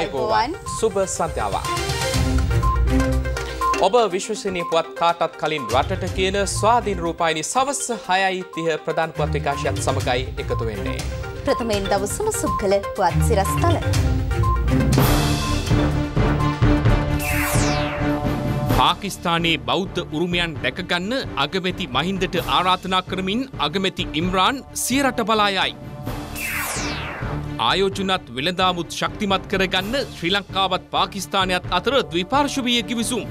අයිබෝවන් සුබ සන්ධ්‍යාවක්. ඔබ විශ්වසනය පුවත් කාටත් කලින් රටට කියන ස්වාධීන රූපායිනි සවස්ස හයයිතිය ප්‍රධාන පුවත් විකාශයත් සමඟයි එකතු වෙන්නේ. ප්‍රථමයෙන් දවසම සුක් කළ පුවත් සිරස්ථල. පාකිස්ානයේ බෞද්ධ උරුමයන් දැකගන්න අගමැති මහින්දට ආරාධනා කරමින් අගමැති ඉම්රාන් සියරට බලායයි. ආයෝජනත් වෙළඳාමුත් ශක්තිමත් කරගන්න ශ්‍රී ලංකාවත් පාකිස්ානයත් අතර ද්විපාර්ශවීය කිවිසුම්.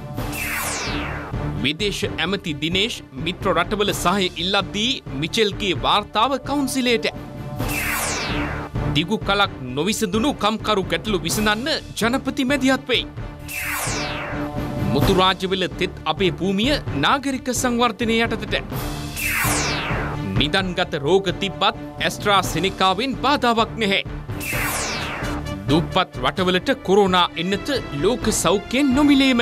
විදේශ ඇමති දිනේශ් මිත්‍ර රටවල සහය ඉල්ලද්දී මිචෙල්ගේ වාර්තාව කවුන්සිලේට. දිගු කලක් නොවිසඳුණු කම්කරු ගැටලු විසඳන්න ජනපති මැදිහත් වෙයි. මුතුරාජවල තෙත් අපේ භූමිය නාගරික සංවර්ධනය යටතට. නිදන්ගත රෝග තිබ්බත් ඇස්ට්‍රා සිනිකාවෙන් බාධාවක් නැහැ. දුප්පත් රටවලට කොරෝනා එන්නත ලෝක සෞඛ්‍යයෙන් නොමිලේම.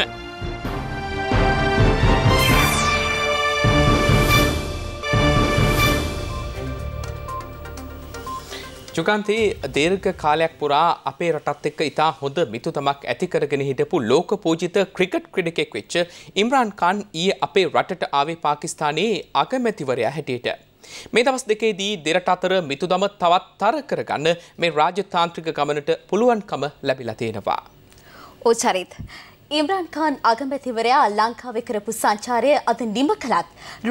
ජුගන්ති දීර්ඝ කාලයක් පුරා අපේ රටත් එක්ක ඉතා හොඳ මිතුතමක් ඇතිකරගෙන හිටපු ලෝක පූජිත ක්‍රිකට් ක්‍රිඩිකෙක් වෙච්ච ඉම්රාන් ඛාන් ඊයේ අපේ රටට ආවේ පාකිස්තානයේ අගමැතිවරයා හැටියට. මේ දවස් දෙකේදී දෙරට අතර මිතුදම තවත් තර කරගන්න මේ රාජ්‍යතාන්ත්‍රික ගමනට පුළුවන්කම ලැබිලා තියෙනවා. ඕ චරිත්. ඉම්රාන් කාන් අගමැතිවරයා ලංකාවේ කරපු සංචාරය අද නිම කළත්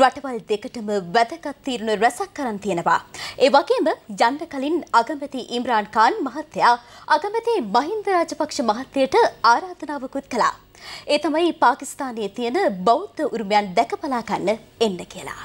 රටවල් දෙකටම වැදගත් තීරණ රැසක් කරන් තියෙනවා. ඒ වගේම යන්න කලින් අගමැති ඉම්රාන් කාන් මහත්තයා අගමැති මහින්ද රාජපක්ෂ මහත්තයට ආරාධනාවකුත් කළා. ඒ තමයි පාකිස්තානයේ තියෙන බෞද්ධ උරුමයන් දැකබලා ගන්න එන්න කියලා.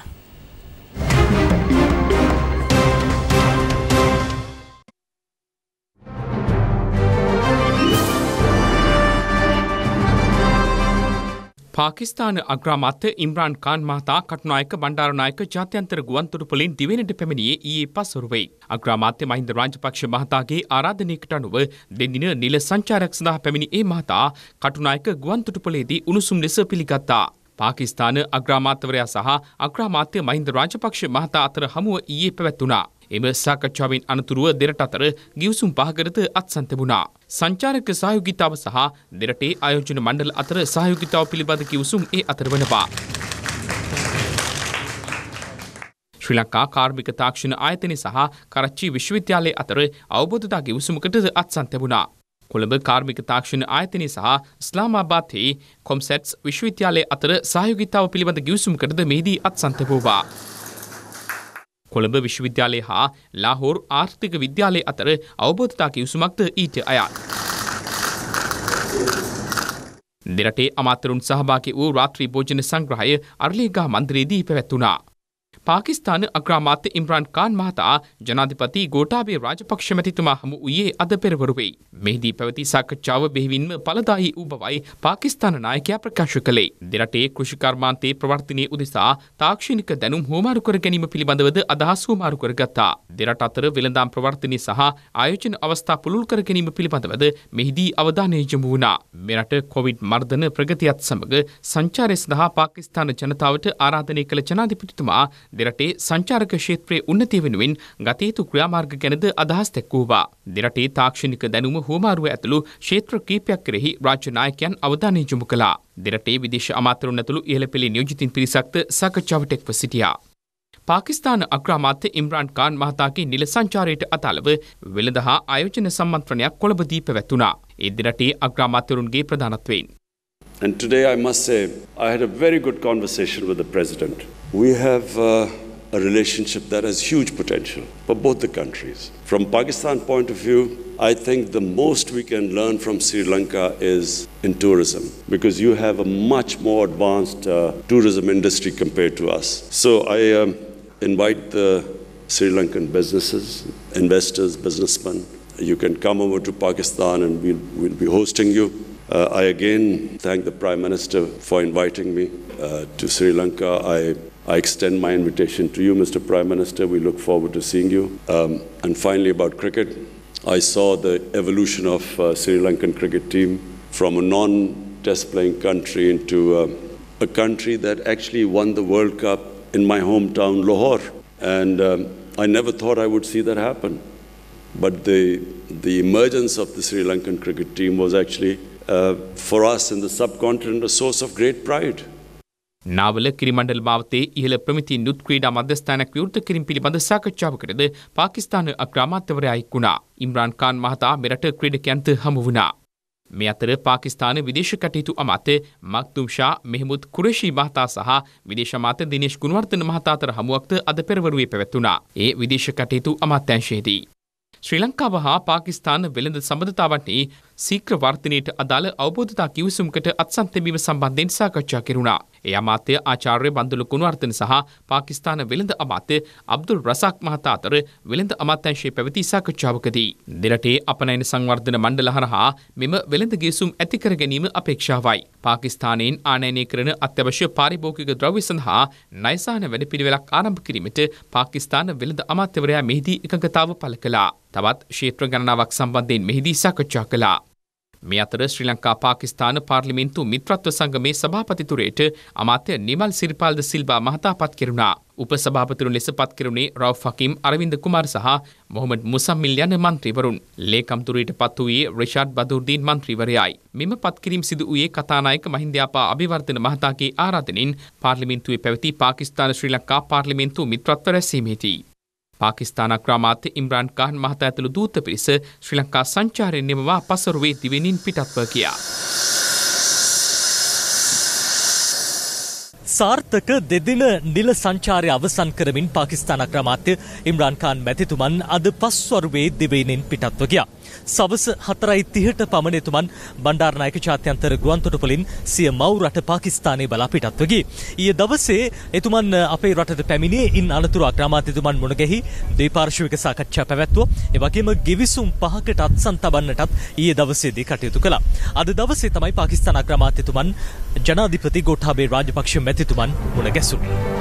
පාකිස්ාන අග්‍රාමත්ත ඉම්රාන් කාන් මහතා කටනායක බණ්ඩාරනායක ජාත්‍යන්තර ගුවන්තුරපලින් දිවෙනට පැමිණියේ ඒ පසුරුවයි. අග්‍රාමාත්‍ය මහින්ද රාජපක්ෂ මහතාගේ ආරාධනයකට අනුව දෙදින නිල සංචාරයක් සඳහා පැමිණි ඒ මහතා කටුනායක ගුවන්තුටුපලේදී උණුසුම් ලෙස පිළිගත්තා. පාකිස්ාන අග්‍රාමාත්‍යවරයා සහ අග්‍රාමාත්‍ය මහින්ද රාජපක්ෂ මහතා අතර හමුව ඊයේ පැවැත්වනා. එම සාකච්ඡාවෙන් අනතුරුව දෙරට අතර ගිවිසුම් පහකරත අත්සන් තිබුණා. සංචාරක සහයෝගිතාව සහ දෙරටේ ආයෝජන මණ්ඩල අතර සහයෝගිතාව පිළිබඳ කිවිසුම් ඒ අතර වනවා. ශ්‍රී ලංකා කාර්මික තාක්ෂණ ආයතනය සහ කරච්චි විශ්වවිද්‍යාලය අතර අවබෝධතා ගිවිසුමකට අත්සන් තිබුණා. කොළඹ කාර්මික තාක්ෂණ ආයතනය සහ ස්ලාමාබාත්හි කොම්සෙට්ස් විශ්වවිද්‍යාලය අතර සහයෝගිතාව පිළිබඳ ගිවිසුම්කටද මෙහිදී අත්සන්තපෝවා. කොළඹ විශ්වවිද්‍යාලය හා ලාහෝර් ආර්ථික විද්‍යාලය අතර අවබෝධතා කිවසුමක්ද ඊට අයත්. දෙරටේ අමාතරුන් සහභාකි වූ රාත්‍රී භෝජන සංග්‍රහය අර්ලිගා මන්ත්‍රයේදී පැවැත්වුණා. පාකිස්ාන අග්‍රාමාත්‍ය ඉම්රාන්කාන් මහතා ජනාධිපති ගෝටාබේ රාජපක්ෂ මැතිතුමා හමු වයේ අද පෙරවරුවේ. මෙහිදී පැවති සාකච්ඡාව බෙහිවින්ම පලදාහි වූ බවයි පාකිස්ාන නායකයා ප්‍රකාශ කළේ. දෙරටේ කෘෂිකර්මාන්තයේ ප්‍රවර්තිනය උදෙසා තාක්ෂණික දැනුම් හෝමාරු කර ගැනීම පිළිබඳවද අදහස් හෝමාරු කරගත්තා. දෙරට අතර වෙළඳාම් ප්‍රවර්තනය සහ ආයෝජන අවස්ථා පුළුල් කර ගැනීම පිළිබඳවද මෙහිදී අවධානය යොමු වුණා. මෙරට කොවිඩ් මර්ධන ප්‍රගතියත් සමග සංචාරය සඳහා පාකිස්ාන ජනතාවට ආරාධනය කළ ජනාධිපතිතුමා දෙරටේ සංචාරක ක්ෂේත්‍රයේ උන්නතිය වෙනුවෙන් ගත යුතු ක්‍රියාමාර්ග ගැනද අදහස් දැක්වූවා. දෙරටේ තාක්ෂණික දැනුම හුවමාරුව ඇතුළු ක්ෂේත්‍ර කීපයක් කෙරෙහි රාජ්‍ය නායකයන් අවධානය යොමු කළා. දෙරටේ විදේශ අමාත්‍යවරුන් ඇතුළු ඉහළ පෙළේ නියෝජිතින් පිරිසක්ද සාකච්ඡාවට එක්ව සිටියා. පාකිස්ාන අක්‍රාමාත්‍ය ඉම්රාන් කාන් මහතාගේ නිල සංචාරයට අතාලව වෙළඳ හා ආයෝජන සම්මන්ත්‍රණයක් කොළඹදී පැවැත්වුණා. ඉදිරටේ අග්‍රාමාත්‍යවරුන්ගේ ප්‍රධානත්වයෙන්. And today I must say, I had a very good conversation with the President. We have uh, a relationship that has huge potential for both the countries. From Pakistan point of view, I think the most we can learn from Sri Lanka is in tourism because you have a much more advanced uh, tourism industry compared to us. So I um, invite the Sri Lankan businesses, investors, businessmen, you can come over to Pakistan and we'll, we'll be hosting you. Uh, I again thank the Prime Minister for inviting me uh, to Sri Lanka. I, I extend my invitation to you, Mr. Prime Minister. We look forward to seeing you. Um, and finally, about cricket, I saw the evolution of uh, Sri Lankan cricket team from a non-test playing country into uh, a country that actually won the World Cup in my hometown, Lahore. And um, I never thought I would see that happen. But the, the emergence of the Sri Lankan cricket team was actually uh, for us in the subcontinent a source of great pride. Nawala කිරිමණ්ඩල මාවතේ ඉහළ ප්‍රමිති නුත් ක්‍රීඩා මධ්‍යස්ථානයක් විවෘත කිරීම පිළිබඳ සාකච්ඡාවකටද පාකිස්තාන අග්‍රාමාත්‍යවරයායි වුණා. ඉම්රාන් කාන් මහතා මෙරට ක්‍රීඩකයන්ට හමු වුණා. මේ අතර පාකිස්ාන විදේශ කටයුතු අමාත්‍ය මක්තුම්ෂා මෙහමුත් කුරේෂී මහතා සහ විදේශ මාත දිනේශ් ගුණවර්ධන මහතාතර හමුවක්ද අද පෙරවරුවේ පැවැත්වුණා. ඒ විදේශ කටයුතු අමාත්‍යංශයේදී. ශ්‍රී ලංකාව හා පාකිස්ාන වෙළඳ සබඳතාවන්නේ සීක්‍ර වර්ධනයට අදාළ අවබෝධතා කිවිසුම්කට අත්සන් තැබීම සම්බන්ධයෙන් සාකච්ඡා කෙරුණා. ඒ අමාත්‍ය ආචාර්ය බන්දුලු කුණවර්ධන සහ පාකිස්තාන වෙළඳ අමාත්‍ය අබ්දුල් රසාක් මහතා අතර වෙළඳ අමාත්‍යංශයේ පැවති සාකච්ඡාවකදී දෙරටේ අපනයන සංවර්ධන මණ්ඩල හරහා මෙම වෙළඳ ගිවිසුම් ඇති කර ගැනීම අපේක්ෂාවයි. පාකිස්තානයෙන් ආනයනය කරන අත්‍යවශ්‍ය පාරිභෝගික ද්‍රව්‍ය සඳහා නයසාන වැඩපිළිවෙලක් ආරම්භ කිරීමට පාකිස්තාන වෙළඳ අමාත්‍යවරයා මෙහිදී එකඟතාව පළ කළා. තවත් ක්ෂේත්‍ර ගණනාවක් සම්බන්ධයෙන් මෙහිදී සාකච්ඡා කළා. මේ අතර ශ්‍රී ලංකා පාකිස්ාන පාර්ලිමින්තු මිත්‍රත්ව සංගමේ සභාපතිතුරයට අමාත්‍ය නිමල් සිරිපාල්ද සිල්බා මහතා පත් කෙරුණා. උපසභාපතිරු ලෙස පත් කෙරුණේ රව් ෆකීම් අරවින්ද කුමාර් සහ මොහොමඩ් මුසම්මිල් යන මන්ත්‍රීවරුන්. ලේකම්තුරයට පත් වූයේ රිෂාඩ් බදුර්දීන් මන්ත්‍රීවරයයි. මෙම පත්කිරීම සිදු වූයේ කතානායක මහින්දයාපා අභිවර්ධන මහතාගේ ආරාධනින් පාර්ලිමින්තුවේ පැවති පාකිස්ාන ශ්‍රී ලංකා පාර්ලිමින්තු මිත්‍රත්ව රැසීමේදී. පාකිස්ාන ක්‍රමාත්‍ය ඉම්රාන් කාහන් මහත ඇතුළු දූත පිරිස ශ්‍රී ලංකා සංචාරයෙන් නිමවා පසරුවේ දිවෙනින් පිටත්ව කියා. සාර්ථක දෙදින නිල සංචාරය අවසන් කරමින් පාකිස්ාන ක්‍රමාත්‍ය ඉම්රාන්කාන් මැතිතුමන් අද පස්වරුවේ දිවෙනින් පිටත්ව ගියා. සවස හතරයි තිහට පමණතුමන් බණ්ඩාරනායක ජාත්‍යන්තර ගුවන්තොටපොලින් සිය මව් රට පාකිස්ානය බලාපිටත්වගේ. ඊය දවසේ එතුමන් අපේ රට පැමිණේ ඉන් අනතුර අක්‍රමාතිතුමන් මොනගෙහි දේපාර්ශවික සාකච්ඡා පැවැත්ව එවගේම ගෙවිසුම් පහකට අත්සන් තබන්නටත් ඊය දවසේදී කටයුතු කළ. අද දවසේ තමයි පාකිස්ාන අක්‍රමාත්‍යතුමන් ජනාධිපති ගොට්හබේ රාජපක්ෂ මැතිතුමන් මුණ ගැසුනේ.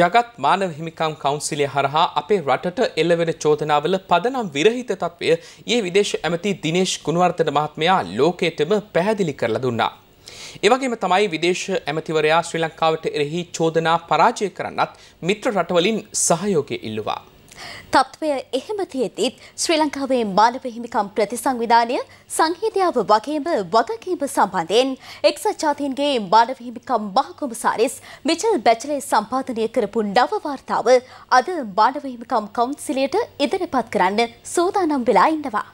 ජගත් මානව හිමිකම් කවන්සිලය හරහා අපේ රටට එල්ලවෙන චෝදනාවල පදනම් විරහිත තත්වය ඒ විදේශ ඇමති දිනේශ් කුණවර්තන මහත්මයා ලෝකයටම පැහැදිලි කරලා දුන්නා. එවගේම තමයි විදේශ ඇමතිවරයා ශ්‍රී ලංකාවට එරෙහි චෝදනා පරාජය කරන්නත් මිත්‍ර රටවලින් සහයෝගය ඉල්ලුවා. තත්ත්වය එහෙම තියෙතිත් ශ්‍රී ලංකාවේ මානව හිමිකම් ප්‍රතිසංවිධානය සංහිතාව වගේම වගකීම සම්බන්ධයෙන් එක්සත් ජාතීන්ගේ මානව හිමිකම් මහකොමසාරිස් මිචල් බැචලේ සම්පාදනය කරපු නව වාර්තාව අද මානව හිමිකම් කවුන්සිලයට ඉදිරිපත් කරන්න සූදානම් වෙලා ඉන්නවා.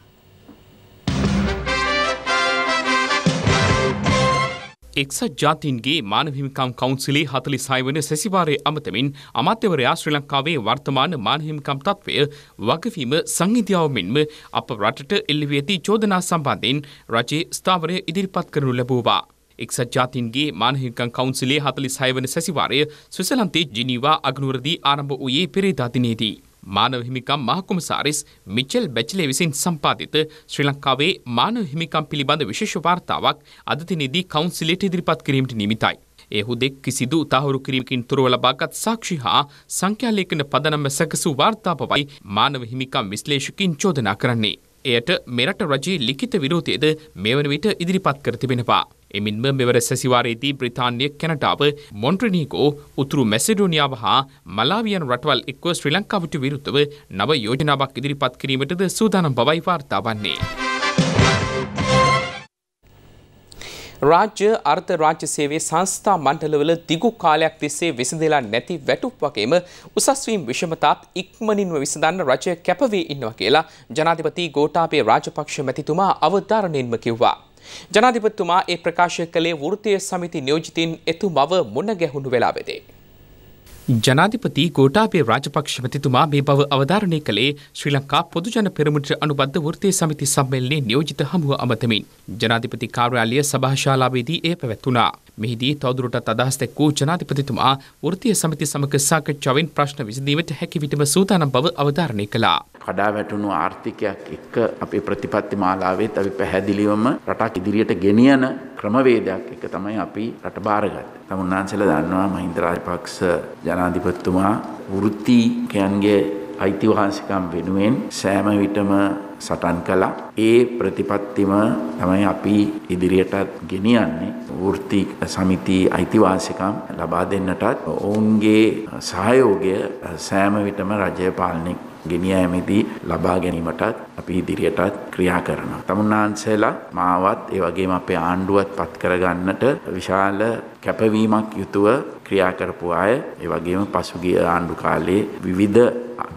එක්සත් ජාතින්ගේ මානහිමිකම් කවන්සිලේ හතලි සයිවන සැසිවාරය අමතමින් අමත්‍යවරයා ශ්‍රී ලංකාවේ වර්තමාන මානහිමිකම් තත්ත්වය වගවීම සංහිතියාව මෙන්ම අප රටට එල්ලිවී ඇති චෝදනා සම්බන්ධයෙන් රජයේ ස්ථාවරය ඉදිරිපත් කරනු ලැබූවා. එක්සත් ජාතින්ගේ මානහිමිකම් කවන්සිලේ හතලි සයිවන සැසිවාරය ස්විසලන්තේ ජිනීවා අගනුවරදී ආරම්භ වූයේ පෙරේදා දිනේදී. මානව හිමිකම් මහකොමසාරිස් මිචෙල් බැචලේ විසින් සම්පාදිත ශ්‍රී ලංකාවේ මානව හිමිකම් පිළිබඳ විශේෂ වාර්තාවක් අදතිනිදී කවුන්සිලට ඉදිරිපත් කිරීමට නිමිතයි. ඒ හුදෙක් කිසිදු තහවුරු කිරීමකින් තුරව ලබාගත් සාක්ෂි හා සංඛ්‍යාලේඛන පදනම සැකසූ වාර්තා බවයි මානව හිමිකම් විශ්ලේෂකින් චෝදනා කරන්නේ. එයට මෙරට රජයේ ලිඛිත විරෝධයද මෙවන විට ඉදිරිපත් කර තිබෙනවා. එමින්ම මෙවර සැසිවාරයේදී බ්‍රතාන්‍ය කැනටාව මොන්ට්‍රනීකෝ උතුරු මැසිඩෝනියාව හා මලාවියන් රටවල් එක්ව ශ්‍රී ලංකාවට විරුද්ධව නව යෝජනාවක් ඉදිරිපත් කිරීමටද සූදානම් බවයි වාර්තා වන්නේ. රාජ්‍ය අර්ථ රාජ්‍ය සේවේ සංස්ථා මණ්ඩලවල දිගු කාලයක් තිස්සේ විසඳලා නැති වැටුප් වගේම උසස්වීම් විෂමතාත් ඉක්මනින්ම විසඳන්න රජය කැපවී ඉන්නවා කියලා ජනාධිපති ගෝඨාභය රාජපක්ෂ මැතිතුමා අවධාරණයෙන්ම කිව්වා. ජනාධිපතිතුමා ඒ ප්‍රකාශය කළේ වෘත්තීය සමිති නියෝජිතින් එතුමව මුණ ගැහුණු වෙලාවෙදී. ජනාධිපති ගෝටාපේ රාජපක්ෂ මැතිතුමා මේ බව අවධාරණය කළේ ශ්‍රී ලංකා පොදුජන පෙරමුණට අනුබද්ධ වෘත්තීය සමිති සම්මේලනයේ නියෝජිත හමුව අමතමින් ජනාධිපති කාර්යාලය සභාශාලාවේදී එය පැවැත්වුණා. මෙහිදී තවදුරටත් අදහස් දැක් වූ ජනාධිපතිතුමා වෘත්තීය සමිති සමග සාකච්ඡාවෙන් ප්‍රශ්න විසඳීමට හැකි විටම සූදානම් බව අවධාරණය කළා. කඩා වැටුණු ආර්ථිකයක් එක්ක අපේ ප්‍රතිපත්ති මාලාවෙත් අපි පැහැදිලිවම රටක් ඉදිරියට ගෙනියන ක්‍රමවේදයක් එක තමයි අපි රට බාරගත්තේ. තමුන්නාන්සලා දන්නවා මහින්ද රාජපක්ෂ ජනාධිපතිතුමා වෘත්තිකයන්ගේ අයිතිවාසිකම් වෙනුවෙන් සෑම විටම සටන් කළා. ඒ ප්‍රතිපත්තිම තමයි අපි ඉදිරියටත් ගෙනියන්නේ. වෘත්ති සමිති අයිතිවාසිකම් ලබා දෙන්නටත් ඔවුන්ගේ සහයෝගය සෑම විටම රජය පාලනය ගෙනියෑමේදී ලබා ගැනීමටත් අපි ඉදිරියටත් ක්‍රියා කරනවා. තමුන්නාන්සේලා මාවත් ඒ වගේම අපේ ආණ්ඩුවත් පත් කරගන්නට විශාල කැපවීමක් යුතුව ක්‍රියා කරපු අය ඒ වගේම පසුගිය ආණ්ඩු කාලේ විවිධ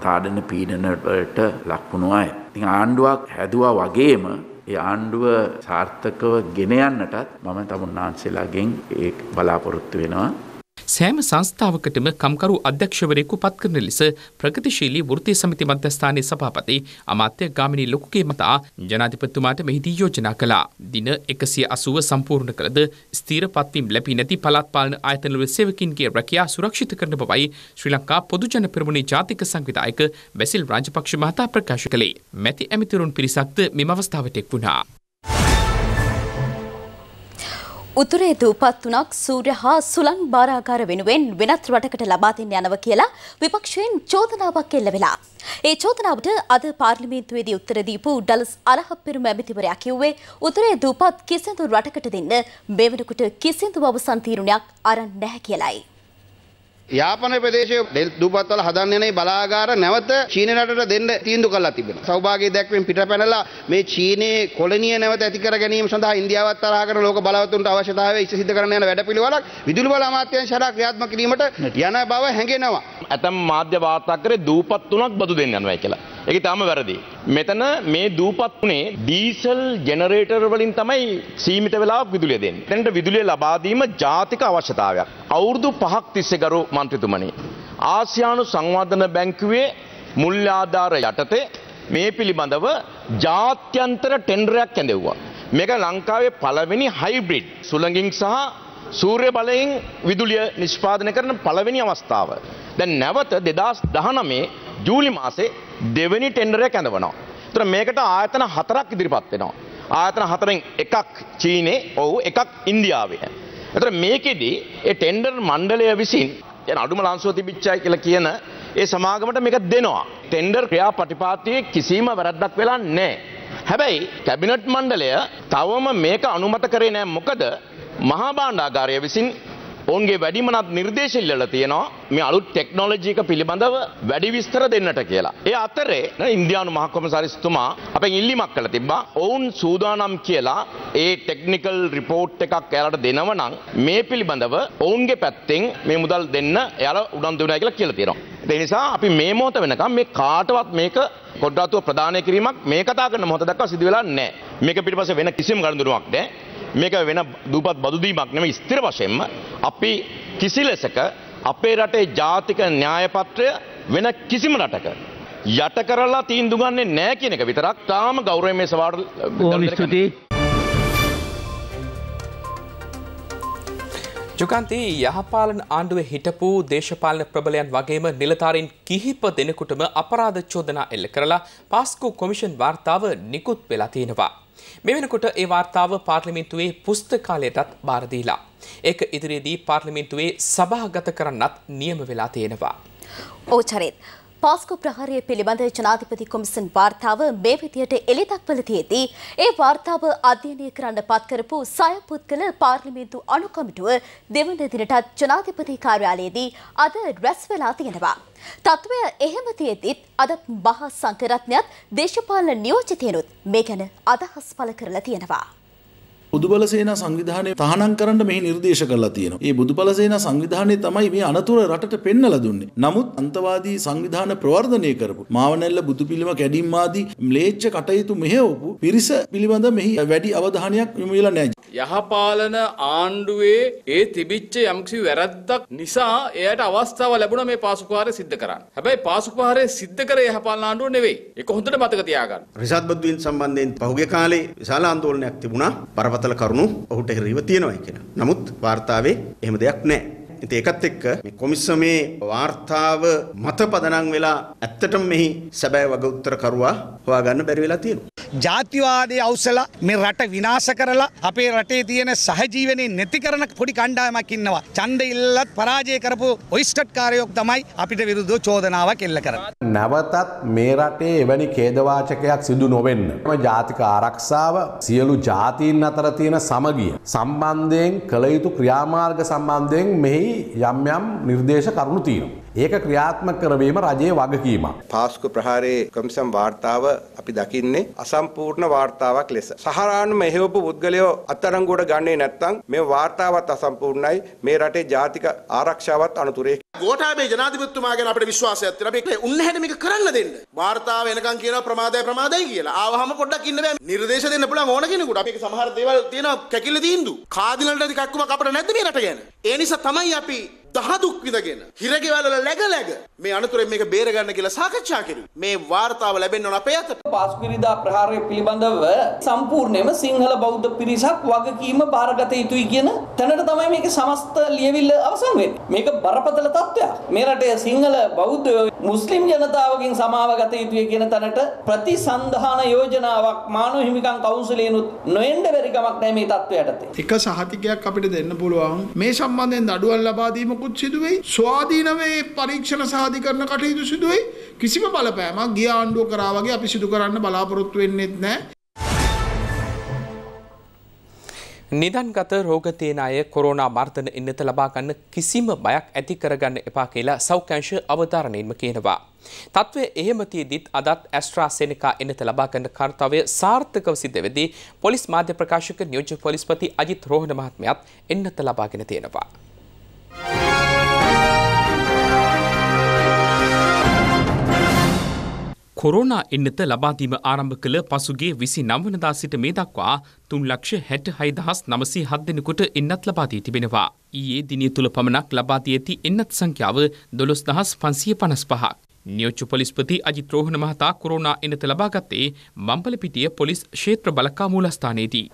තාඩන පීඩන වලට ලක්වුණු අය. ඉතින් ආණ්ඩුවක් හැදුවා වගේම ඒ ආණ්ඩුව සාර්ථකව ගෙන යන්නටත් මම තමුන්නාන්සේලාගෙන් ඒ බලාපොරොත්තු වෙනවා. සෑම සංස්ථාවකටම කම්කරු අධ්‍යක්ෂවරයෙකු පත් කරන ලෙස ප්‍රගතිශීලී වෘත්තීය සමිති මධ්‍යස්ථානයේ සභාපති අමාත්‍ය ගාමිණී ලොකුගේ මතා ජනාධිපතිතුමාට මෙහිදී යෝජනා කළා. දින 180 සම්පූර්ණ කළද ස්ථීර පත්වීම් ලැබී නැති පළාත් පාලන ආයතනවල සේවකින්ගේ රැකියා සුරක්ෂිත කරන බවයි ශ්‍රී ලංකා පොදුජන පෙරමුණේ ජාතික සංවිධායක වැසිල් රාජපක්ෂ මහතා ප්‍රකාශ කළේ. මැති ඇමතිවරුන් පිරිසක්ද මෙම අවස්ථාවට එක් වුණා. උතුරේ දූපත් තුනක් සූර්ය හා සුළං බාරාකාර වෙනුවෙන් වෙනත් රටකට ලබා දෙන්න යනව කියලා විපක්ෂයෙන් චෝදනාවක් එල්ල වෙලා. ඒ චෝදනාවට අද පාර්ලිමේන්තුවේදී උත්තර දීපු ඩලස් අලහප්පිරුම ඇමතිවරයා කිව්වේ උතුරේ දූපත් කිසිදු රටකට දෙන්න මේ වෙනකොට කිසිදු අවසන් තීරණයක් අරන් නැහැ කියලයි. යාපන ප්‍රදේශයේ දූපත්වල හදන්නේ නැයි බලාගාර නැවත චීන රටට දෙන්න තීන්දුව කළා තිබෙනවා. සෞභාග්‍ය දැක්වීම පිටපැනලා මේ චීනයේ කොලනිය නැවත ඇති කර ගැනීම සඳහා ඉන්දියාවත් තරහ කරන ලෝක බලවතුන්ට අවශ්‍යතාවය ඉෂ්ට සිද්ධ කරන යන වැඩපිළිවෙලක් විදුලි බල අමාත්‍යාංශය හරහා ක්‍රියාත්මක කිරීමට යන බව හැඟෙනවා. ඇතම් මාධ්‍ය වාර්තා කරේ දූපත් තුනක් බදු දෙන්න යනවා කියලා. ඒක තාම වැරදි. මෙතන මේ දූපත් උනේ ඩීසල් ජෙනරේටර් වලින් තමයි සීමිත වෙලාවක් විදුලිය දෙන්නේ. දැනට විදුලිය ලබා දීම ජාතික අවශ්‍යතාවයක්. අවුරුදු 5ක් තිස්සේ ගරු මන්ත්‍රීතුමනි ආසියානු සංවර්ධන බැංකුවේ මුල් ආධාර යටතේ මේ පිළිබඳව ජාත්‍යන්තර ටෙන්ඩරයක් ඇඳෙව්වා. මේක ලංකාවේ පළවෙනි හයිබ්‍රිඩ් සුළඟින් සහ සූර්ය බලයෙන් විදුලිය නිෂ්පාදනය කරන පළවෙනි අවස්ථාව. දැන් නැවත 2019 ජූලි මාසේ දෙවැනි ටෙන්ඩරය කැඳවනවා. තුර මේකට ආයතන හතරක් ඉදිරිපත් වෙනවා. ආයතන හතරෙන් එකක් චීනේ ඔවු එකක් ඉන්දියාවේ. එතර මේකෙදී ඒ ටෙන්ඩර් මණ්ඩලය විසින් යන අඩුම ලාංසුව තිබිච්චයි කියලා කියන ඒ සමාගමට මේක දෙනවා. ටෙන්ඩර් ක්‍රියා පටිපාතියේ කිසිම වැරද්දක් වෙලා නැහැ. හැබැයි කැබිනට් මණ්ඩලය තවම මේක අනුමත කරේ නෑ මොකද මහා භාණ්ඩාගාරය විසින් ඔවුන්ගේ වැඩිමනත් නිර්දේශල්ලට තියෙනවා මේ අලුත් ටෙක්නෝලජීක පිළිබඳව වැඩි විස්තර දෙන්නට කියලා. ඒ අතරේ ඉන්දයානු මහකොමසාරිස්තුමා අප ඉල්ලිමක් කළ තිබා ඔවුන් සූදානම් කියලා ඒ ටෙක්නිකල් රිපෝට් එකක් ඇලට දෙනවනම් මේ පිළිබඳව ඔවුන්ගේ පැත්තෙන් මේ මුදල් දෙන්න එයාල උඩන්දුනා කියලා කියලා තියෙනවා. දෙනිසා අපි මේ මෝත වෙනකම් මේ කාටවත් මේක කොඩ්ඩාතුව ප්‍රධානය කිරීමක් මේ කතා කරන මොහොත දක්වා සිදු වෙලා නැහැ. මේක පිටිපස්සේ වෙන කිසිම ගනුදෙනුවක් නැහැ. මේක වෙන දූපත් බදුදීමක් නෙමෙයි ස්ථිර වශයෙන්ම අපි කිසි ලෙසක අපේ රටේ ජාතික න්‍යායපත්‍රය වෙන කිසිම රටක යට කරලා තීන්දු ගන්නේ නැහැ කියන එක විතරක් තාම ගෞරවමය සභාවට ස්තුතියි ජුකන්ති යහපාලන ආණ්ඩුවේ හිටපු දේශපාලන ප්‍රබලයන් වගේම නිලධාරීන් කිහිප දෙනෙකුටම අපරාධ චෝදනා එල්ල කරලා පාස්කු කොමිෂන් වාර්තාව නිකුත් වෙලා තියෙනවා. මෙවෙනකොට ඒ වාර්තාව පාර්ලිමින්තුවේ පුස්තකාලයටත් බාරදීලා. ඒක ඉදිරියේදී පාර්ලිමින්තුවේ සභාගත කරන්නත් නියම වෙලා තියෙනවා. ඕචරිත් පාස්කු ප්‍රහාරය පිළිබඳ ජනාධිපති කොමිසන් වාර්තාව මේ විදියට එළිදක්වල තියේදී ඒ වාර්තාව අධ්‍යයනය කරන්න පත්කරපු සයපුද්ගල පාර්ලිමේන්තු අනුකමිටුව දෙවන දිනටත් ජනාධිපති කාර්යාලයේදී අද රැස් වෙලා තියෙනවා. තත්ත්වය එහෙම තියේදීත් අදත් මහා සංකරත්නයත් දේශපාලන නියෝජිතයනුත් මේ ගැන අදහස් පළ කරලා තියෙනවා. බුදුබල සේනා සංවිධානය තහනම් කරන්න මෙහි නිර්දේශ කරලා තියෙනවා. ඒ බුදුබල සේනා සංවිධානය තමයි මේ අනතුර රටට පෙන්වලා දුන්නේ. නමුත් අන්තවාදී සංවිධාන ප්‍රවර්ධනය කරපු මාවනැල්ල බුදු පිළිම කැඩීම් ආදී ම්ලේච්ඡ කටයුතු මෙහෙවපු පිරිස පිළිබඳ මෙහි වැඩි අවධානයක් යොමු වෙලා නැහැ. යහපාලන ආණ්ඩුවේ ඒ තිබිච්ච යම්කිසි වැරද්දක් නිසා එයට අවස්ථාව ලැබුණා මේ පාසුකාරය සිද්ධ කරන්න. හැබැයි පාසුකාරය සිද්ධ කරේ යහපාලන ආණ්ඩුව නෙවෙයි. ඒක හොඳට මතක තියාගන්න. රිසත් බද්දුවෙන් සම්බන්ධයෙන් පහුගිය කාලේ විශාල ආందోලනයක් තිබුණා. පරපත පතල කරුණු ඔහුට එරෙහිව තියෙනවා කියන. නමුත් වාර්තාවේ එහෙම දෙයක් නැහැ. ඉතින් ඒකත් එක්ක මේ කොමිසමේ වාර්තාව මත පදනම් වෙලා ඇත්තටම මෙහි සැබෑ වග උත්තර කරුවා හොයාගන්න බැරි වෙලා තියෙනවා. ජාතිවාදය අවසලා මේ රට විනාශ කරලා අපේ රටේ තියෙන සහජීවනය නැති කරන පොඩි කණ්ඩායමක් ඉන්නවා. ඡන්ද ඉල්ලලත් පරාජය කරපු ඔයිස්ටට් කාරයෝක් තමයි අපිට විරුද්ධව චෝදනාවක් එල්ල කරන්නේ. නැවතත් මේ රටේ එවැනි ඛේදවාචකයක් සිදු නොවෙන්න. ජාතික ආරක්ෂාව සියලු ජාතීන් අතර තියෙන සමගිය සම්බන්ධයෙන් කළ යුතු ක්‍රියාමාර්ග සම්බන්ධයෙන් මෙහි යම් යම් නිර්දේශ කරුණු තියෙනවා. ඒක ක්‍රියාත්මක කරවීම රජයේ වගකීමක්. පාස්කු ප්‍රහාරයේ කොමිසම් වාර්තාව අපි දකින්නේ අසම්පූර්ණ වාර්තාවක් ලෙස. සහරාන්ම එහෙවපු පුද්ගලයෝ අත්අඩංගුවට ගන්නේ නැත්නම් මේ වාර්තාවත් අසම්පූර්ණයි. මේ රටේ ජාතික ආරක්ෂාවත් අනතුරේ. ගෝඨාභය ජනාධිපතිතුමා ගැන අපිට විශ්වාසයක් තියෙනවා. අපි උන්නහැට මේක කරන්න දෙන්න. වාර්තාව එනකන් කියනවා ප්‍රමාදයි ප්‍රමාදයි කියලා. ආවහම පොඩ්ඩක් ඉන්න බෑ. නිර්දේශ දෙන්න පුළුවන් ඕන කෙනෙකුට. මේක සමහර දේවල් තියෙනවා කැකිලි තීන්දුව. කාදිනල්ට ටිකක්ම අපිට නැද්ද මේ රට ගැන? ඒ නිසා තමයි අපි දහදුක් විඳගෙන හිරගෙවල läග läග මේ අනතුරෙන් මේක බේරගන්න කියලා සාකච්ඡා කෙරුවේ. මේ වාර්තාව ලැබෙන්න ඕන අපේ අත. පාස්කුවිරිදා ප්‍රහාරය පිළිබඳව සම්පූර්ණයෙන්ම සිංහල බෞද්ධ පිරිසක් වගකීම බාරගත යුතුයි කියන තැනට තමයි මේක සමස්ත ලියවිල්ල අවසන් වෙන්නේ. මේක බරපතල තත්ත්වයක්. මේ රටේ සිංහල බෞද්ධයෝ මුස්ලිම් ජනතාවගෙන් සමාව ගත යුතුය කියන තැනට ප්‍රතිසන්ධාන යෝජනාවක් මානව හිමිකම් කවුන්සිලේනුත් නොඑන්න බැරි කමක් නැහැ මේ තත්ත්වයටත්. එක සහතිකයක් අපිට දෙන්න පුළුවන්. මේ සම්බන්ධයෙන් දඩුවම් ලබා දීම කටයුතුකුත් සිදුවෙයි. ස්වාධීනවේ පරීක්ෂණ සාධිකරණ කටයුතු සිදුවෙයි. කිසිම බලපෑමක් ගිය ආණ්ඩුව කරා වගේ අපි සිදු කරන්න බලාපොරොත්තු වෙන්නේත් නැහැ. නිදන්ගත රෝග තියෙන අය කොරෝනා මර්ධන ඉන්නත ලබා ගන්න කිසිම බයක් ඇති කරගන්න එපා කියලා සෞඛ්‍යංශ අවධාරණයෙන්ම කියනවා. තත්ත්වය එහෙම තියේදීත් අදත් ඇස්ට්‍රාසෙනිකා ඉන්නත ලබා ගන්න කාර්යය සාර්ථකව සිද්ධ වෙදී පොලිස් මාධ්‍ය ප්‍රකාශක නියෝජ්‍ය පොලිස්පති අජිත් රෝහණ මහත්මයාත් ඉන්නත ලබාගෙන තියෙනවා. කොරෝනා එන්නත ලබාදීම ආරම්භ කළ පසුගේ විසි නම්වනදා සිට මේ දක්වා තුන් ලක්ෂ හැට හයිදහස් නමසී හත් දෙෙනකුට එන්නත් ලබාදී තිබෙනවා. ඊයේ දිනිය තුළ පමණක් ලබාදී ඇති එන්නත් සංඛ්‍යාව දොළොස් දහස් පන්සිය පනස් පහක්. නියෝච්චු පොලිස්පති අජිත්‍රෝහණ මහතා කොරෝනා එනත ලබාගත්තේ මම්පලපිටිය පොලිස් ක්ෂේත්‍ර බලකා මූලස්ථානයේදී.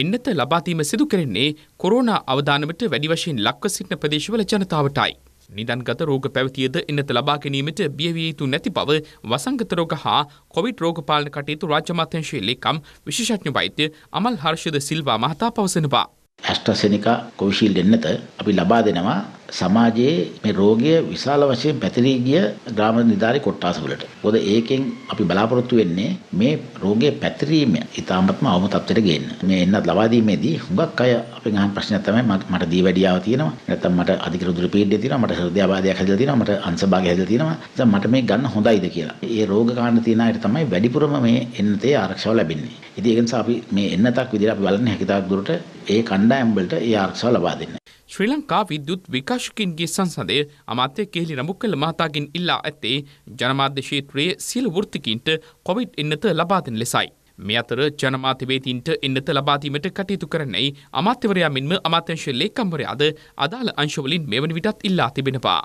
එන්නත ලබාදීම සිදු කරෙන්නේ කොරෝනා අවධානමට වැඩි වශයෙන් ලක්ව සිටින ප්‍රදේශවල ජනතාවටයි. නිදන්ගත රෝග පැවතියද එන්නත ලබා ගැනීමට බියවිය යුතු නැති බව වසංගත රෝග හා කොවිඩ් රෝග පාලන කටයුතු රාජ්‍ය අමාත්‍යංශයේ ලේකම් විශේෂඥ වෛද්‍ය අමල් හර්ෂද සිල්වා මහතා පවසනවා. ඇස්ට්‍රසෙනිකා කොවිශීල්ඩ් එන්නත අපි ලබා දෙනවා සමාජයේ මේ රෝගය විශාල වශයෙන් පැතිරී ගිය ග්‍රාම නිධාරි කොට්ටාස වලට. මොකද ඒකෙන් අපි බලාපොරොත්තු වෙන්නේ මේ රෝගයේ පැතිරීම ඉතාමත්ම අවම තත්ත්වයට ගේන්න. මේ එන්නත් ලබා දීමේදී හුඟක් අය අපෙන් අහන ප්‍රශ්නයක් තමයි මට දී වැඩියාව තියෙනවා. නැත්නම් මට අධික රුධිර පීඩනය තියෙනවා. මට හෘදයාබාධයක් හැදලා තියෙනවා. මට අංශභාගය හැදලා තියෙනවා. දැන් මට මේ ගන්න හොඳයිද කියලා. ඒ රෝග කාණ්ඩ තියෙන අයට තමයි වැඩිපුරම මේ එන්නතේ ආරක්ෂාව ලැබෙන්නේ. ඉතින් ඒ නිසා අපි මේ එන්නතක් විදිහට අපි බලන්නේ හැකිතාක් දුරට ඒ කණ්ඩායම් වලට ඒ ආරක්ෂාව ලබා දෙන්න. ශ්‍රී ලංකා විද්‍යුත් විකාශකින්ගේ සංසදය අමාත්‍ය කෙහෙලි රමුක්කල මහතාගෙන් ඉල්ලා ඇත්තේ ජනමාධ්‍ය ක්ෂේත්‍රයේ සියලු වෘත්තිකීන්ට කොවිඩ් එන්නත ලබා දෙන ලෙසයි. මේ අතර ජනමාධ්‍යවේදීන්ට එන්නත ලබාදීමට කටයුතු කරන්නයි අමාත්‍යවරයා මෙන්ම අමාත්‍යංශ ලේකම්වරයාද අදාළ අංශවලින් මෙවැනි විටත් ඉල්ලා තිබෙනවා.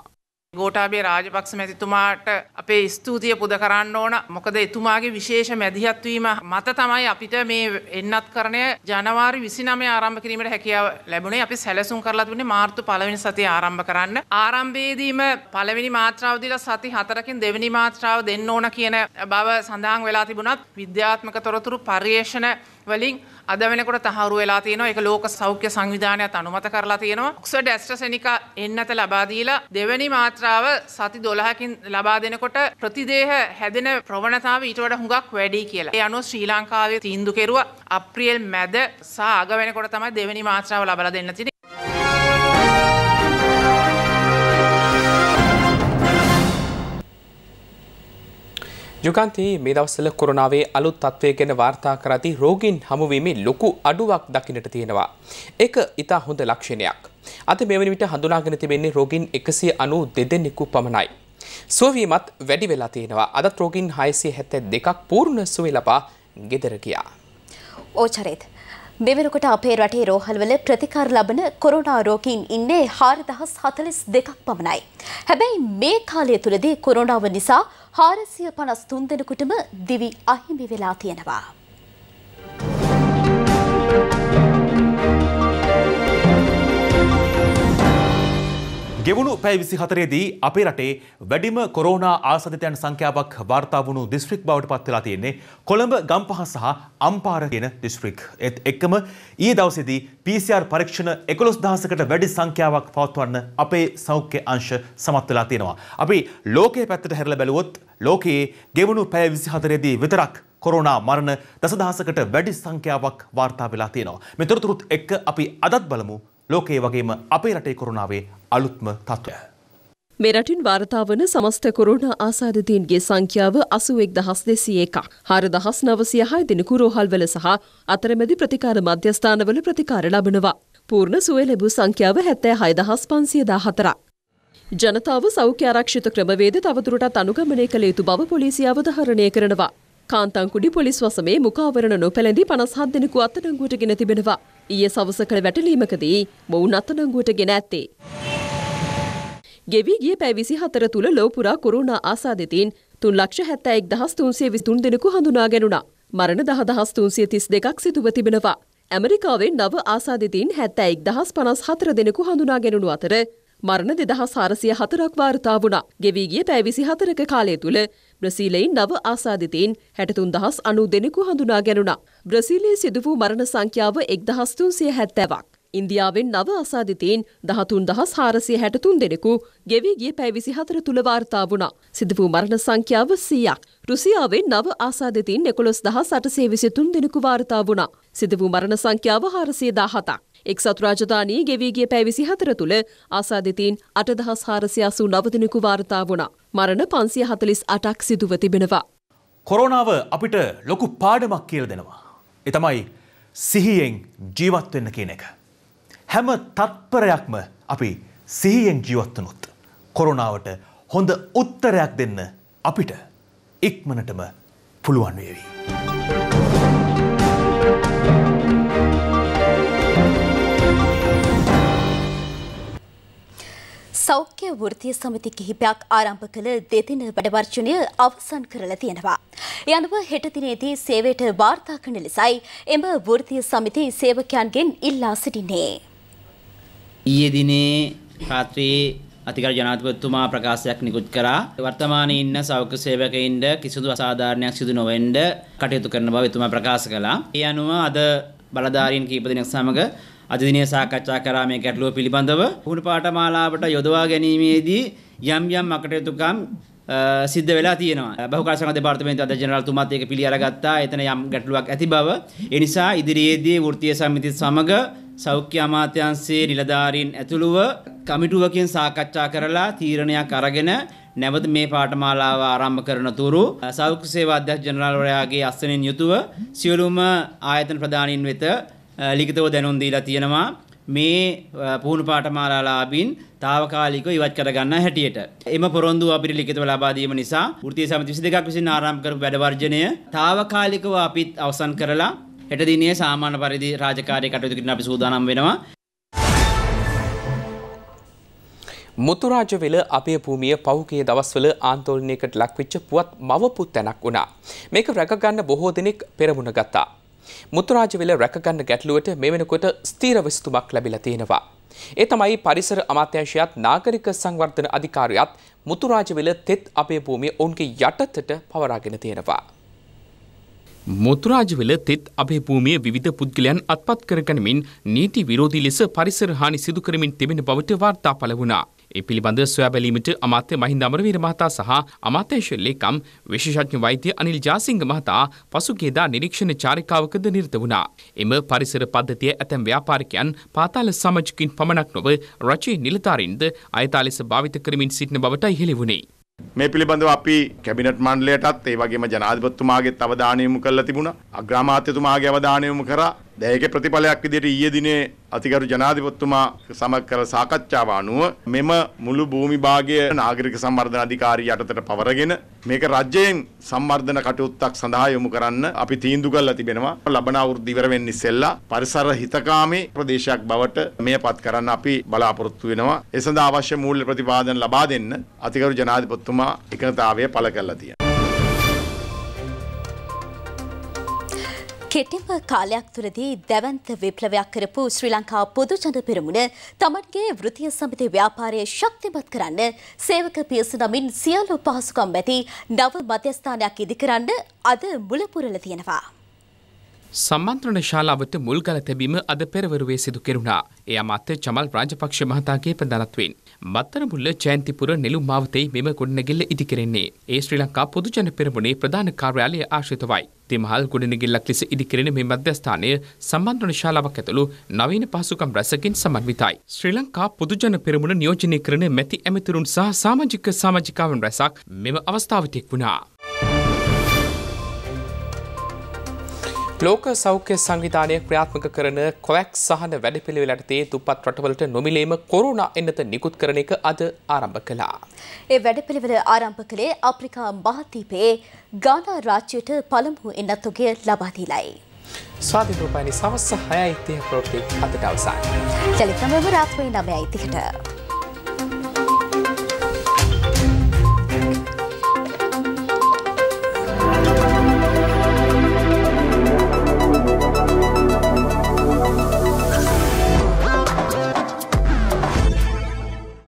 ගෝටාබේ රාජපක්ෂ මැතිතුමාට අපේ ස්තුතිය පුද කරන්න ඕන මොකද එතුමාගේ විශේෂ මැදිහත්වීම මත තමයි අපිට මේ එන්නත් කරණය ජනවාරි විසිනමය ආරම්භ කිරීමට හැකියාව ලැබුණේ අපි සැලසුම් කරලා තිබුණේ මාර්තු පළවෙනි සතිය ආරම්භ කරන්න. ආරම්භයේදීම පළවෙනි මාත්‍රාව දීලා සති 4කින් දෙවෙනි මාත්‍රාව දෙන්න ඕන කියන බව සඳහන් වෙලා තිබුණත් විද්‍යාත්මක තොරතුරු පරිේෂණ වලින් අද වෙනකොට තහවුරු වෙලා තියෙනවා ඒක ලෝක සෞඛ්‍ය සංවිධානයත් අනුමත කරලා තියෙනවා ඔක්ස්ෆර්ඩ් ඇස්ට්‍රසෙනිකා එන්නත ලබා දීලා දෙවැනි මාත්‍රාව සති 12කින් ලබා දෙනකොට ප්‍රතිදේහ හැදෙන ප්‍රවණතාව ඊට වඩා හුඟක් වැඩි කියලා. ඒ අනුව ශ්‍රී ලංකාවේ තීන්දුව කෙරුවා අප්‍රේල් මැද සහ අග වෙනකොට තමයි දෙවැනි මාත්‍රාව ලබා දෙන්න තියෙන්නේ. යුගන්තයේ මේ දවස්සල කොරනාවේ අලුත් තත්ත්වය ගැන වාර්තා කරති රෝගීන් හමුවීමේ ලොකු අඩුවක් දකිනට තියෙනවා. එක ඉතා හොඳ ලක්ෂණයක්. අද මෙවැනි විට හඳුනාගෙන තිබෙන්නේ රෝගීන් එකසිය අනු දෙදෙන්නෙකු පමණයි. සුවවීමත් වැඩි වෙලා තියෙනවා අදත් රෝගීන් හයසිය හැත්තැ දෙකක් පූර්ණ සුවේ ලබා ගෙදර ගියා. ඕචරිත්. දෙවනකොට අපේ රටේ රෝහල්වල ප්‍රතිකාර ලබන කොරෝනා රෝගීන් ඉන්නේ 4042ක් පමණයි. හැබැයි මේ කාලය තුලදී කොරෝනාව නිසා 453 දෙනෙකුටම දිවි අහිමි වෙලා තියෙනවා. ගෙවුණු පැය විසි හතරේදී අපේ රටේ වැඩිම කොරෝනා ආසධිතයන් සංඛ්‍යාවක් වාර්තා වුණු දිස්ත්‍රික් බවට පත්වෙලා තියෙන්නේ කොළඹ ගම්පහ සහ අම්පාර කියන දිස්ත්‍රික්. එත් එක්කම ඊ දවසේදී PCR පරීක්ෂණ එකොළොස් දහසකට වැඩි සංඛ්‍යාවක් පවත්වන්න අපේ සෞඛ්‍ය අංශ සමත් වෙලා තියෙනවා. අපි ලෝකයේ පැත්තට හැරලා බැලුවොත් ලෝකයේ ගෙවුණු පැය විසි හතරේදී විතරක් කොරෝනා මරණ දසදහසකට වැඩි සංඛ්‍යාවක් වාර්තා වෙලා තියෙනවා. මෙතරතුරුත් එක්ක අපි අදත් බලමු ලෝකයේ වගේම අපේ රටේ කොරුණාවේ අලුත්ම තත්ත්වය. මෙරටින් වාර්තාාවන සමස්ත කොරුණ ආසාධතීන්ගේ සංඛ්‍යාව අසුවෙක් දහස් දෙසිය එකක් හර දහස් නවසිය හය දෙනෙකු රෝහල්වල සහ අතරමැදි ප්‍රතිකාර මධ්‍යස්ථානවල ප්‍රතිකාර ලබනවා. පූර්ණ සුව ලැබූ සංඛ්‍යාව හැත්තෑ හයදහස් පන්සිය දා හතරක්. ජනතාව සෞඛ්‍යාරක්ෂිත ක්‍රමවේද තවතුරටත් අනුගමනය කළ යුතු බව පොලිසියාව දහරණය කරනවා. කාන්තංකුඩි පොලිස් වසමේ මුකාවරණ නොපැළඳි පනස් හත් දෙනෙකු අත්තඩංගුවට ගෙන තිබෙනවා. ඊයේ සවස කළ වැටලීමකදී මොවුන් අත්තඩංගුවට ගෙන ඇත්තේ. ගෙවී ගිය පැය විසි හතර තුළ ලෝපුරා කොරුණා ආසාධතින් තුන් ලක්ෂ හැත්තෑෙක් දහස් තුන්සේ විස්තුන් දෙනෙකු හඳුනා ගැනුණා. මරණ දහ දහස් තුන්සිය තිස් දෙකක් සිතුව තිබෙනවා. ඇමරිකාවේ නව ආසාධිතීන් හැත්තෑයික් දහස් පනස් හතර දෙනෙකු හඳුනා ගැනුණු අතර මරණ දෙදහස් හාරසිය හතරක් වාර්තා වුණා. ගෙවීගිය පැවිසි හතරක කාලය තුළ බ්‍රසීලයෙන් නව ආසාධිතීන් හැටතුන් දහස් අනු දෙනෙකු හඳුනා ගැනුණා. බ්‍රසීලයේ සිදුවූ මරණ සංඛ්‍යාව එක්දහස්තුන්සිය හැත්තැවක්. ඉන්දියාවෙන් නව අසාධිතීන් දහතුන් දහස් හාරසිය හැටතුන් දෙනෙකු ගෙවී ගිය පැවිසි හතර තුළ වාර්තා වුණා. සිදුවූ මරණ සංඛ්‍යාව සීයක්. රුසියාවෙන් නව ආසාධිතීන් එකොළොස් දහස් අටසේ විසිතුන් දෙනෙකු වාර්තා වුණා. සිදුවූ මරණ සංඛ්‍යාව හාරසිය දාහතක්. එක්සත් රාජධානී ගෙවීගිය පැවිසි හතර තුළ ආසාධිතීන් අටදහස් හාරසිය අසූ නවදනෙකු වාර්තා වුණා. මරණ පන්සිය හතලිස් අටක් සිදුව තිබෙනවා. කොරෝනාව අපිට ලොකු පාඩමක් කියල දෙනවා. එතමයි සිහියෙන් ජීවත්වෙන්න කියන එක. හැම තත්පරයක්ම අපි සිහියෙන් ජීවත්වනුත්. කොරෝනාවට හොඳ උත්තරයක් දෙන්න අපිට ඉක්මනටම පුළුවන් වේවි. සෞඛ්‍ය වෘතිය සමිති කිහිපයක් ආරම්භ කළ දෙදින වැඩවර්ජනය අවසන් කරලා තියෙනවා. යනුව හෙට දිනේදී සේවයට වාර්තා කරන ලෙසයි එම වෘතිය සමිති සේවකයන්ගෙන් ඉල්ලා සිටින්නේ. ඊයේ දිනේ රාත්‍රියේ අතිකර ජනාධිපතිතුමා ප්‍රකාශයක් නිකුත් කරා. වර්තමානයේ ඉන්න සෞඛ්‍ය සේවකයින්ට කිසිදු අසාධාරණයක් සිදු නොවෙන්න කටයුතු කරන බව එතුමා ප්‍රකාශ කළා. ඒ අනුව අද බලධාරීන් කීප දෙනෙක් සමග අද දිනේ සාකච්ඡා කරා මේ ගැටලුව පිළිබඳව හුණු පාඨමාලාවට යොදවා ගැනීමේදී යම් යම් අකටයුතුකම් සිද්ධ වෙලා තියෙනවා. බහුකාර්ය සංඝ දෙපාර්තමේන්තුව අධ්‍යක්ෂ ජනරාල්තුමාත් ඒක පිළි අරගත්තා. එතන යම් ගැටලුවක් ඇති බව. ඒ නිසා ඉදිරියේදී වෘත්තීය සමිතිත් සමග සෞඛ්‍ය අමාත්‍යාංශයේ නිලධාරීන් ඇතුළුව කමිටුවකින් සාකච්ඡා කරලා තීරණයක් අරගෙන නැවත මේ පාඨමාලාව ආරම්භ කරන තුරු සෞඛ්‍ය සේවා අධ්‍යක්ෂ ජනරාල්වරයාගේ අස්වැනින් යුතුව සියලුම ආයතන ප්‍රධානීන් වෙත ලිඛිතව දැනුම් දීලා තියෙනවා මේ පුහුණු පාඨමාලාලාභින් తాවකාලිකව ඉවත් කරගන්න හැටියට. එම පොරොන්දු අපිට ලිඛිතව ලබා දීම නිසා වෘත්තීය සමිති 22ක් විසින් ආරම්භ කරපු වැඩ වර්ජණය తాවකාලිකව අපිත් අවසන් කරලා හෙට දිනේ සාමාන්‍ය පරිදි රාජකාරී කටයුතු කරන්න අපි සූදානම් වෙනවා. මුතුරාජවෙල අපේ භූමිය පෞගේ දවස්වල ආන්දෝලනයකට ලක්විච්ච පුවත් මවපුත් තැනක් වුණා. මේක රැකගන්න බොහෝ දෙනෙක් පෙරමුණ ගත්තා. මුතුරාජවෙල රැකගන්න ගැටලුවට මේ වෙනකොට ස්ථීර විසඳුමක් ලැබිලා තියෙනවා. ඒ තමයි පරිසර අමාත්‍යාංශයත් නාගරික සංවර්ධන අධිකාරියත් මුතුරාජවෙල තෙත් අපේ භූමිය ඔවුන්ගේ යටතට පවරාගෙන තියෙනවා. මුතුරාජවෙල තෙත් අපේ භූමිය විධ පුද්ගලයන් අත්පත් කරගනමින් නීති විරෝධී ලෙස පරිසර හානි සිදුකරමින් තිබෙන බවට වාර්තා පළ වුණා. ඒ පිළිබඳ සොයා බැලීමට අමාත්‍ය මහින්ද අමරවීර මහතා සහ අමාත්‍යංශ ලේකම් විශේෂඥ වෛද්‍ය අනිල් ජාසිංහ මහතා පසුගියදා නිරීක්ෂණ චාරිකාවකද නිරත වුණා. එම පරිසර පද්ධතිය ඇතැම් ව්‍යාපාරිකයන් පාතාල සමාජිකින් පමණක් නොව රජයේ නිලධාරීන්ද අයථා ලෙස භාවිත කරමින් සිටින බවට ඉහළ වුණේ. මේ පිළිබඳව අපි කැබිනට් මණ්ඩලයටත් ඒ වගේම ජනාධිපතිතුමාගේත් අවධානය යොමු කරලා තිබුණා. අග්‍රාමාත්‍යතුමාගේ අවධානය යොමු කරා. දැන් ඒකේ ප්‍රතිඵලයක් විදිහට ඊයේ දිනේ අතිගරු ජනාධිපතිතුමා සමග කළ සාකච්ඡාව අනුව මෙම මුළු භූමි භාගය නාගරික සංවර්ධන අධිකාරිය යටතට පවරගෙන මේක රජයෙන් සංවර්ධන කටයුත්තක් සඳහා යොමු කරන්න අපි තීන්දුව කරලා තිබෙනවා. ලබන අවුරුදු ඉවර වෙන්න ඉස්සෙල්ලා පරිසර හිතකාමී ප්‍රදේශයක් බවට මෙයපත් කරන්න අපි බලාපොරොත්තු වෙනවා. ඒ සඳහා අවශ්‍ය මූල්‍ය ප්‍රතිපාදන ලබා දෙන්න අතිගරු ජනාධිපතිතුමා එකඟතාවය පළ කරලා තියෙනවා. කෙටිම කාලයක් තුළදී දැවන්ත විප්ලවයක් කරපු ශ්‍රී ලංකා පොදුජන පෙරමුණ තමන්ගේ වෘතිය සමිති ව්‍යාපාරය ශක්තිමත් කරන්න සේවක පියස නමින් සියලු පහසුකම් ඇති නව මධ්‍යස්ථානයක් ඉදිකරන්න අද මුලපුරල තියෙනවා. සම්මන්ත්‍රණ ශාලාවට මුල්ගල තැබීම අද පෙරවරුවේ සිදු කෙරුණා. එය අමත්‍ය චමල් රාජපක්ෂ මහතාගේ ප්‍රධානත්වයෙන්. මත්තරමුල්ල චෑන්තිපුර නිලු මාවතේ මෙම ගොඩනැගිල්ල ඉදිකරෙන්නේ. ඒ ශ්‍රී ලංකා පොදුජන පෙරමුණේ ප්‍රධාන කාර්යාලය ආශ්‍රිතවයි. තෙමහල් ගොඩනැගිල්ලක් ලෙස ඉදිකරෙන මේ මධ්‍යස්ථානය සම්බන්ධන ශාලාවක් ඇතුළු නවීන පහසුකම් රැසකින් සමන්විතයි. ශ්‍රී ලංකා පොදුජන පෙරමුණ නියෝජනය කරන මැති ඇමතිරුන් සහ සාමාජික සාමාජිකාවන් රැසක් මෙම අවස්ථාවතෙක් වුණා. ලෝක සෞඛ්‍ය සංවිධානය ක්‍රියාත්මක කරන කොවැක් සහන වැඩපිළිවෙලටතේ තුපත් රටවලට නොමිලේම කොරුණ එන්නත නිකුත් කරන එක අද ආරම්භ කළා. ඒ වැඩපිළිවෙල ආරම්භ කළේ අප්‍රිකා මහතීපයේ ගානා රාජ්‍යයට පළමු එන්නත්තුගේ ලබාදීලයි. ස්වාධීනෝපයනි සවස්ස හයයිතිය ප්‍රෝටෙක් අදට අවසන්. චලිතමම රාත්‍රී නමයයිතිකට.